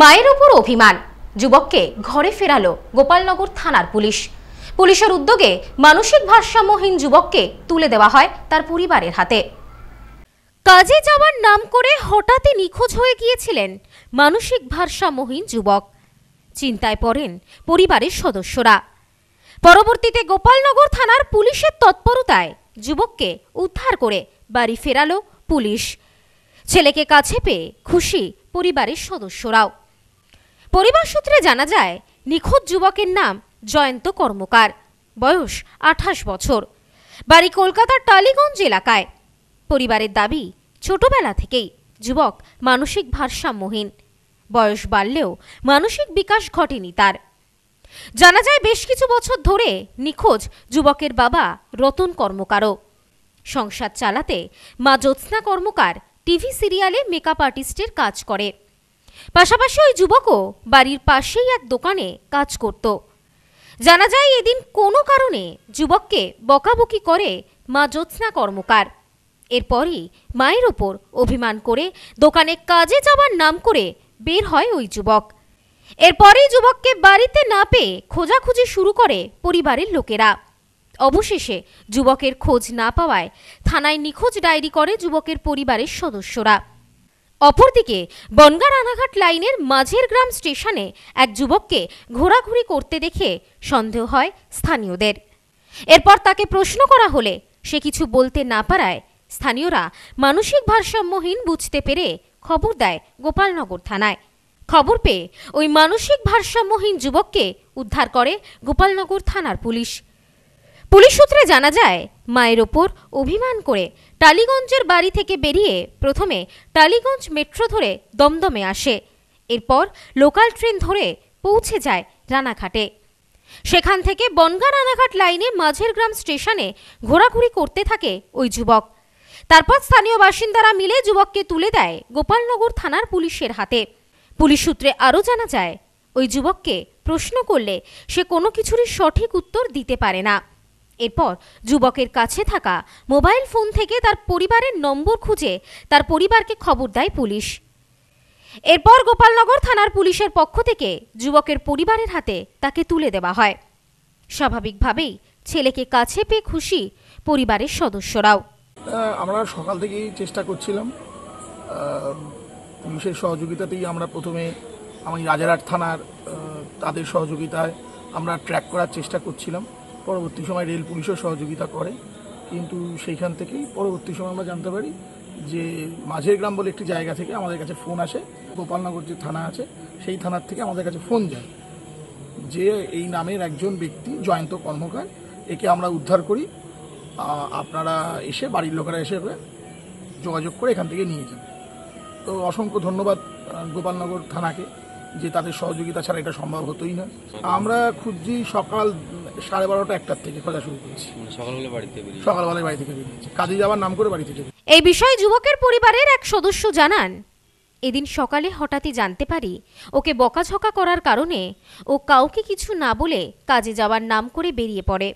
মায়ের ওপর অভিমান যুবককে ঘরে ফেরালো গোপালনগর থানার পুলিশ পুলিশের উদ্যোগে মানসিক ভারসাম্যহীন যুবককে তুলে দেওয়া হয় তার পরিবারের হাতে কাজে যাওয়ার নাম করে হঠাৎই নিখোঁজ হয়ে গিয়েছিলেন মানসিক ভারসাম্যহীন যুবক চিন্তায় পড়েন পরিবারের সদস্যরা পরবর্তীতে গোপালনগর থানার পুলিশের তৎপরতায় যুবককে উদ্ধার করে বাড়ি ফেরালো পুলিশ ছেলেকে কাছে পেয়ে খুশি পরিবারের সদস্যরাও পরিবার সূত্রে জানা যায় নিখোঁজ যুবকের নাম জয়ন্ত কর্মকার বয়স আঠাশ বছর বাড়ি কলকাতার টালিগঞ্জ এলাকায় পরিবারের দাবি ছোটবেলা থেকেই যুবক মানসিক ভারসাম্যহীন বয়স বাড়লেও মানসিক বিকাশ ঘটেনি তার জানা যায় বেশ কিছু বছর ধরে নিখোঁজ যুবকের বাবা রতন কর্মকারও সংসার চালাতে মা জ্যোৎস্না কর্মকার টিভি সিরিয়ালে মেকআপ আর্টিস্টের কাজ করে পাশাপাশি ওই যুবকও বাড়ির পাশেই এক দোকানে কাজ করত জানা যায় এদিন কোনো কারণে যুবককে বকাবকি করে মা জ্যোৎস্না কর্মকার এরপরই মায়ের ওপর অভিমান করে দোকানে কাজে যাওয়ার নাম করে বের হয় ওই যুবক এরপরেই যুবককে বাড়িতে না পেয়ে খোঁজাখুঁজি শুরু করে পরিবারের লোকেরা অবশেষে যুবকের খোঁজ না পাওয়ায় থানায় নিখোঁজ ডায়েরি করে যুবকের পরিবারের সদস্যরা অপরদিকে বনগা রানাঘাট লাইনের মাঝের গ্রাম স্টেশনে এক যুবককে ঘোরাঘুরি করতে দেখে সন্দেহ হয় স্থানীয়দের এরপর তাকে প্রশ্ন করা হলে সে কিছু বলতে না পারায় স্থানীয়রা মানসিক ভারসাম্যহীন বুঝতে পেরে খবর দেয় গোপালনগর থানায় খবর পেয়ে ওই মানসিক ভারসাম্যহীন যুবককে উদ্ধার করে গোপালনগর থানার পুলিশ পুলিশ সূত্রে জানা যায় মায়ের ওপর অভিমান করে টালিগঞ্জের বাড়ি থেকে বেরিয়ে প্রথমে টালিগঞ্জ মেট্রো ধরে দমদমে আসে এরপর লোকাল ট্রেন ধরে পৌঁছে যায় রানাঘাটে সেখান থেকে বনগা রানাঘাট লাইনে মাঝের গ্রাম স্টেশনে ঘোরাঘুরি করতে থাকে ওই যুবক তারপর স্থানীয় বাসিন্দারা মিলে যুবককে তুলে দেয় গোপালনগর থানার পুলিশের হাতে পুলিশ সূত্রে আরও জানা যায় ওই যুবককে প্রশ্ন করলে সে কোনো কিছুরই সঠিক উত্তর দিতে পারে না এরপর যুবকের কাছে থাকা মোবাইল ফোন থেকে তার পরিবারের নম্বর খুঁজে তার পরিবারকে খবর দেয় পুলিশ এরপর গোপালনগর থানার পুলিশের পক্ষ থেকে যুবকের পরিবারের হাতে তাকে তুলে দেওয়া হয় স্বাভাবিকভাবেই ছেলেকে কাছে পেয়ে খুশি পরিবারের সদস্যরাও আমরা সকাল থেকেই চেষ্টা করছিলাম পুলিশের সহযোগিতাতেই আমরা প্রথমে আমি রাজারহাট থানার তাদের সহযোগিতায় আমরা ট্র্যাক করার চেষ্টা করছিলাম পরবর্তী সময় রেল পুলিশও সহযোগিতা করে কিন্তু সেইখান থেকেই পরবর্তী সময় আমরা জানতে পারি যে মাঝের গ্রাম বলে একটি জায়গা থেকে আমাদের কাছে ফোন আসে গোপালনগর যে থানা আছে সেই থানার থেকে আমাদের কাছে ফোন যায় যে এই নামের একজন ব্যক্তি জয়ন্ত কর্মকার একে আমরা উদ্ধার করি আপনারা এসে বাড়ির লোকেরা এসে যোগাযোগ করে এখান থেকে নিয়ে যান তো অসংখ্য ধন্যবাদ গোপালনগর থানাকে যে তাদের সহযোগিতা ছাড়া এটা সম্ভব হতোই না আমরা খুঁজছি সকাল সাড়ে বারোটা একটার থেকে খোঁজা শুরু করেছি মানে সকালবেলায় বাড়ি থেকে বেরিয়েছি কাজে যাওয়ার নাম করে বাড়ি থেকে এই বিষয়ে যুবকের পরিবারের এক সদস্য জানান এদিন সকালে হঠাৎই জানতে পারি ওকে বকাঝকা করার কারণে ও কাউকে কিছু না বলে কাজে যাওয়ার নাম করে বেরিয়ে পড়ে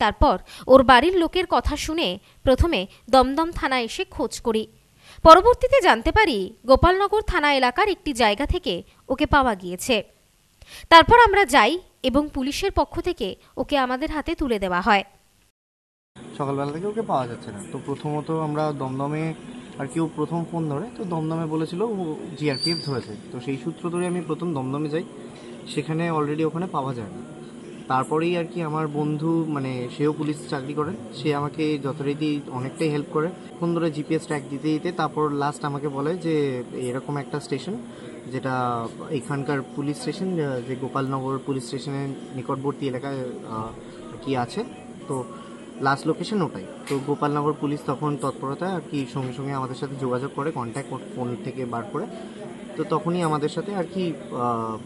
তারপর ওর বাড়ির লোকের কথা শুনে প্রথমে দমদম থানা এসে খোঁজ করি পরবর্তীতে জানতে পারি গোপালনগর থানা এলাকার একটি জায়গা থেকে ওকে পাওয়া গিয়েছে তারপর আমরা যাই এবং পুলিশের পক্ষ থেকে ওকে আমাদের হাতে তুলে দেওয়া হয় সকালবেলা থেকে ওকে পাওয়া যাচ্ছে না তো প্রথমত আমরা দমদমে আর কেউ প্রথম ফোন ধরে তো দমদমে বলেছিল ও জিআরপিএফ ধরেছে তো সেই সূত্র ধরে আমি প্রথম দমদমে যাই সেখানে অলরেডি ওখানে পাওয়া যায় না তারপরেই আর কি আমার বন্ধু মানে সেও পুলিশ চাকরি করে সে আমাকে যথারীতি অনেকটাই হেল্প করে ফোন ধরে জিপিএস ট্র্যাক দিতে দিতে তারপর লাস্ট আমাকে বলে যে এরকম একটা স্টেশন যেটা এখানকার পুলিশ স্টেশন যে গোপালনগর পুলিশ স্টেশনের নিকটবর্তী এলাকায় কি আছে তো লাস্ট লোকেশন ওটাই তো গোপালনগর পুলিশ তখন তৎপরতায় আর কি সঙ্গে সঙ্গে আমাদের সাথে যোগাযোগ করে কন্ট্যাক্ট ফোন থেকে বার করে তো তখনই আমাদের সাথে আর কি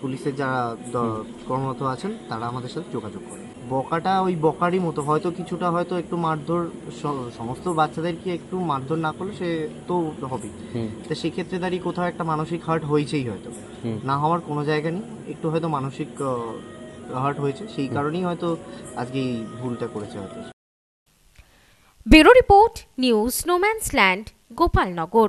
পুলিশের যারা কর্মরত আছেন তারা আমাদের সাথে যোগাযোগ করে বকাটা ওই বকারই মতো হয়তো কিছুটা হয়তো একটু মারধর সমস্ত বাচ্চাদেরকে একটু মারধর না করলে সে তো হবে তো সেক্ষেত্রে দাঁড়িয়ে কোথাও একটা মানসিক হার্ট হয়েছেই হয়তো না হওয়ার কোনো জায়গা নেই একটু হয়তো মানসিক হার্ট হয়েছে সেই কারণেই হয়তো আজকে এই ভুলটা করেছে হয়তো bureau report news no man's land Gopalnagar